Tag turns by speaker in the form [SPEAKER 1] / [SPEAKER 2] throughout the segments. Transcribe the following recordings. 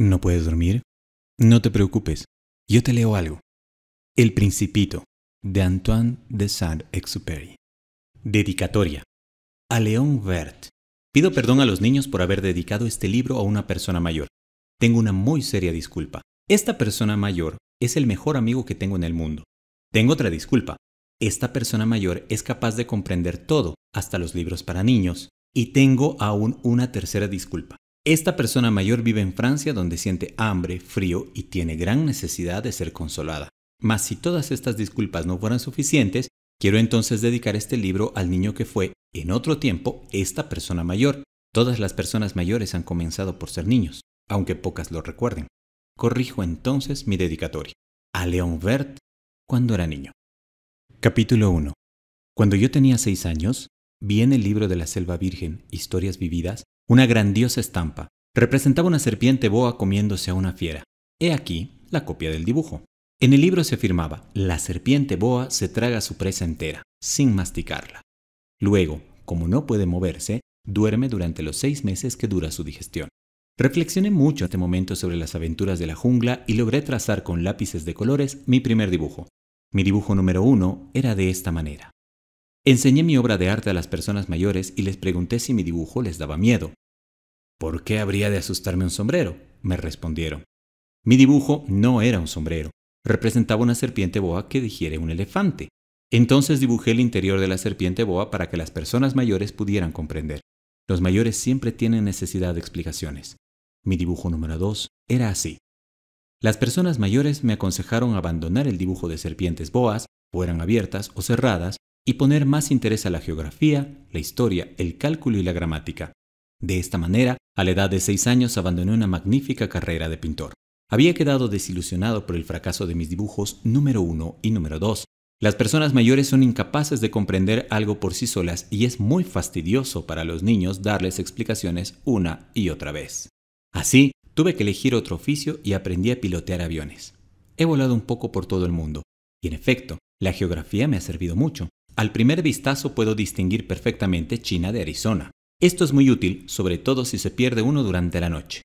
[SPEAKER 1] ¿No puedes dormir? No te preocupes, yo te leo algo. El Principito, de Antoine de Saint-Exupéry. Dedicatoria. A León Vert. Pido perdón a los niños por haber dedicado este libro a una persona mayor. Tengo una muy seria disculpa. Esta persona mayor es el mejor amigo que tengo en el mundo. Tengo otra disculpa. Esta persona mayor es capaz de comprender todo, hasta los libros para niños. Y tengo aún una tercera disculpa. Esta persona mayor vive en Francia donde siente hambre, frío y tiene gran necesidad de ser consolada. Mas si todas estas disculpas no fueran suficientes, quiero entonces dedicar este libro al niño que fue, en otro tiempo, esta persona mayor. Todas las personas mayores han comenzado por ser niños, aunque pocas lo recuerden. Corrijo entonces mi dedicatoria. A Leon Vert, cuando era niño. Capítulo 1. Cuando yo tenía seis años, vi en el libro de la Selva Virgen, Historias Vividas, una grandiosa estampa. Representaba una serpiente boa comiéndose a una fiera. He aquí la copia del dibujo. En el libro se afirmaba, la serpiente boa se traga su presa entera, sin masticarla. Luego, como no puede moverse, duerme durante los seis meses que dura su digestión. Reflexioné mucho en este momento sobre las aventuras de la jungla y logré trazar con lápices de colores mi primer dibujo. Mi dibujo número uno era de esta manera. Enseñé mi obra de arte a las personas mayores y les pregunté si mi dibujo les daba miedo. ¿Por qué habría de asustarme un sombrero? me respondieron. Mi dibujo no era un sombrero, representaba una serpiente boa que digiere un elefante. Entonces dibujé el interior de la serpiente boa para que las personas mayores pudieran comprender. Los mayores siempre tienen necesidad de explicaciones. Mi dibujo número 2 era así. Las personas mayores me aconsejaron abandonar el dibujo de serpientes boas, fueran abiertas o cerradas, y poner más interés a la geografía, la historia, el cálculo y la gramática. De esta manera, a la edad de seis años abandoné una magnífica carrera de pintor. Había quedado desilusionado por el fracaso de mis dibujos número uno y número dos. Las personas mayores son incapaces de comprender algo por sí solas y es muy fastidioso para los niños darles explicaciones una y otra vez. Así, tuve que elegir otro oficio y aprendí a pilotear aviones. He volado un poco por todo el mundo, y en efecto, la geografía me ha servido mucho. Al primer vistazo puedo distinguir perfectamente China de Arizona. Esto es muy útil, sobre todo si se pierde uno durante la noche.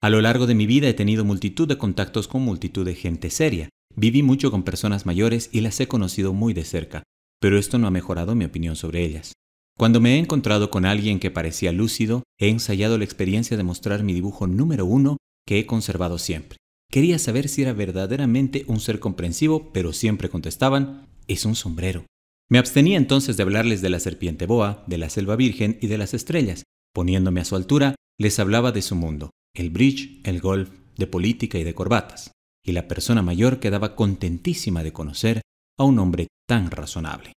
[SPEAKER 1] A lo largo de mi vida he tenido multitud de contactos con multitud de gente seria. Viví mucho con personas mayores y las he conocido muy de cerca, pero esto no ha mejorado mi opinión sobre ellas. Cuando me he encontrado con alguien que parecía lúcido, he ensayado la experiencia de mostrar mi dibujo número uno que he conservado siempre. Quería saber si era verdaderamente un ser comprensivo, pero siempre contestaban, es un sombrero. Me abstenía entonces de hablarles de la serpiente boa, de la selva virgen y de las estrellas. Poniéndome a su altura, les hablaba de su mundo, el bridge, el golf, de política y de corbatas. Y la persona mayor quedaba contentísima de conocer a un hombre tan razonable.